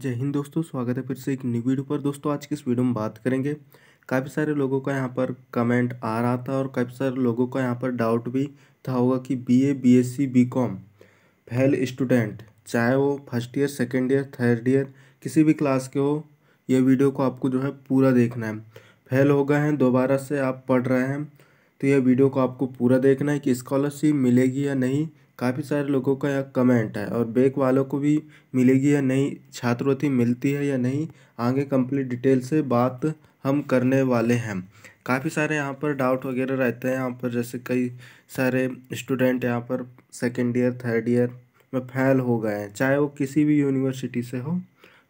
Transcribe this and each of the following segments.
जय हिंद दोस्तों स्वागत है फिर से एक न्यू वीडियो पर दोस्तों आज की इस वीडियो में बात करेंगे काफ़ी सारे लोगों का यहाँ पर कमेंट आ रहा था और काफ़ी सारे लोगों का यहाँ पर डाउट भी था होगा कि BA BSc BCom fail student चाहे वो first year second year third year किसी भी क्लास के हो ये वीडियो को आपको जो है पूरा देखना है फेल हो गए हैं दोबारा से आप पढ़ रहे हैं तो यह वीडियो को आपको पूरा देखना है कि स्कॉलरशिप मिलेगी या नहीं काफ़ी सारे लोगों का यहाँ कमेंट है और बैक वालों को भी मिलेगी या नहीं छात्रवृत्ति मिलती है या नहीं आगे कंप्लीट डिटेल से बात हम करने वाले हैं काफ़ी सारे यहाँ पर डाउट वगैरह रहते हैं यहाँ पर जैसे कई सारे स्टूडेंट यहाँ पर सेकेंड ईयर थर्ड ईयर में फैल हो गए हैं चाहे वो किसी भी यूनिवर्सिटी से हो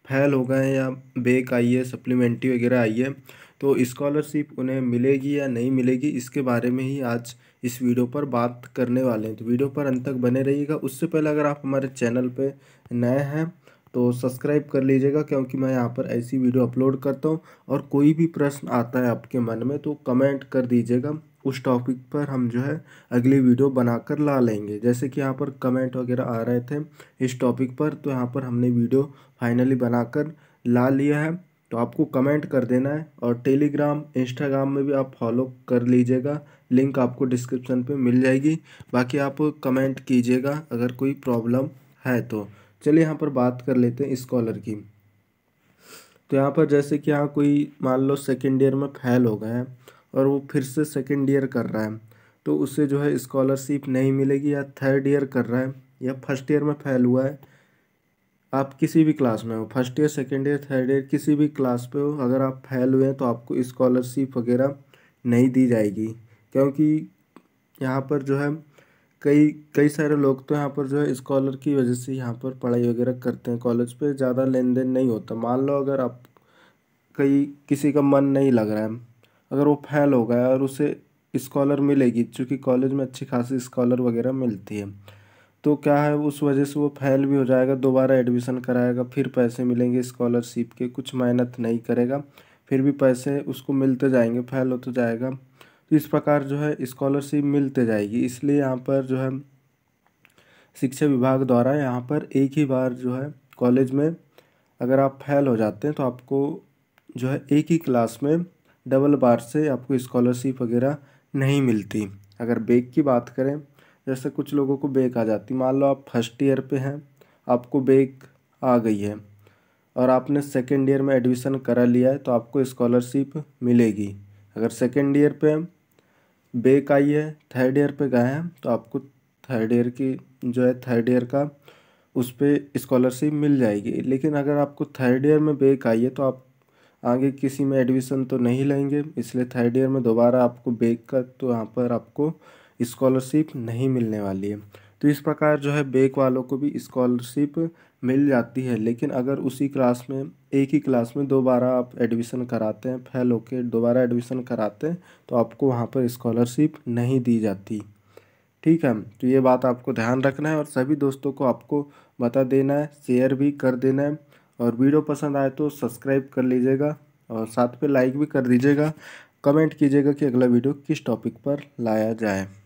फैल हो गए हैं या बेक आई है सप्लीमेंट्री वगैरह आई है तो इस्कॉलरशिप उन्हें मिलेगी या नहीं मिलेगी इसके बारे में ही आज इस वीडियो पर बात करने वाले हैं तो वीडियो पर अंत तक बने रहिएगा उससे पहले अगर आप हमारे चैनल पर नए हैं तो सब्सक्राइब कर लीजिएगा क्योंकि मैं यहाँ पर ऐसी वीडियो अपलोड करता हूँ और कोई भी प्रश्न आता है आपके मन में तो कमेंट कर दीजिएगा उस टॉपिक पर हम जो है अगली वीडियो बनाकर ला लेंगे जैसे कि यहाँ पर कमेंट वगैरह आ रहे थे इस टॉपिक पर तो यहाँ पर हमने वीडियो फाइनली बनाकर ला लिया है तो आपको कमेंट कर देना है और टेलीग्राम इंस्टाग्राम में भी आप फॉलो कर लीजिएगा लिंक आपको डिस्क्रिप्शन पे मिल जाएगी बाकी आप कमेंट कीजिएगा अगर कोई प्रॉब्लम है तो चलिए यहाँ पर बात कर लेते हैं स्कॉलर की तो यहाँ पर जैसे कि यहाँ कोई मान लो सेकेंड ईयर में फैल हो गए हैं और वो फिर से सेकेंड ईयर कर रहा है तो उसे जो है स्कॉलरशिप नहीं मिलेगी या थर्ड ईयर कर रहा है या फर्स्ट ईयर में फैल हुआ है आप किसी भी क्लास में हो first year second year third year किसी भी क्लास पे हो अगर आप फेल हुए हैं तो आपको स्कॉलरशिप वगैरह नहीं दी जाएगी क्योंकि यहाँ पर जो है कई कई सारे लोग तो यहाँ पर जो है स्कॉलर की वजह से यहाँ पर पढ़ाई वगैरह करते हैं कॉलेज पे ज़्यादा लेन देन नहीं होता मान लो अगर आप कई किसी का मन नहीं लग रहा है अगर वो फेल हो गया और उसे स्कॉलर मिलेगी चूँकि कॉलेज में अच्छी खासी स्कॉलर वगैरह मिलती है तो क्या है उस वजह से वो फैल भी हो जाएगा दोबारा एडमिशन कराएगा फिर पैसे मिलेंगे स्कॉलरशिप के कुछ मेहनत नहीं करेगा फिर भी पैसे उसको मिलते जाएंगे फ़ेल हो तो जाएगा तो इस प्रकार जो है स्कॉलरशिप मिलते जाएगी इसलिए यहाँ पर जो है शिक्षा विभाग द्वारा यहाँ पर एक ही बार जो है कॉलेज में अगर आप फैल हो जाते हैं तो आपको जो है एक ही क्लास में डबल बार से आपको स्कॉलरशिप वगैरह नहीं मिलती अगर बेग की बात करें जैसे कुछ लोगों को बेक आ जाती मान लो आप फर्स्ट ईयर पे हैं आपको बेक आ गई है और आपने सेकेंड ईयर में एडमिशन करा लिया है तो आपको स्कॉलरशिप मिलेगी अगर सेकेंड ईयर पे बेक आई है थर्ड ईयर पे गए हैं तो आपको थर्ड ईयर की जो है थर्ड ईयर का उस पर इस्कॉलरशिप मिल जाएगी लेकिन अगर आपको थर्ड ईयर में बेक आई है तो आप आगे किसी में एडमिशन तो नहीं लेंगे इसलिए थर्ड ईयर में दोबारा आपको बेक का तो यहाँ पर आपको इस्कॉलरशिप नहीं मिलने वाली है तो इस प्रकार जो है बेक e वालों को भी इस्कॉलरशिप मिल जाती है लेकिन अगर उसी क्लास में एक ही क्लास में दोबारा आप एडमिशन कराते हैं फेल होकर दोबारा एडमिशन कराते हैं तो आपको वहाँ पर इस्कॉलरशिप नहीं दी जाती ठीक है तो ये बात आपको ध्यान रखना है और सभी दोस्तों को आपको बता देना है शेयर भी कर देना है और वीडियो पसंद आए तो सब्सक्राइब कर लीजिएगा और साथ पे लाइक भी कर दीजिएगा कमेंट कीजिएगा कि अगला वीडियो किस टॉपिक पर लाया जाए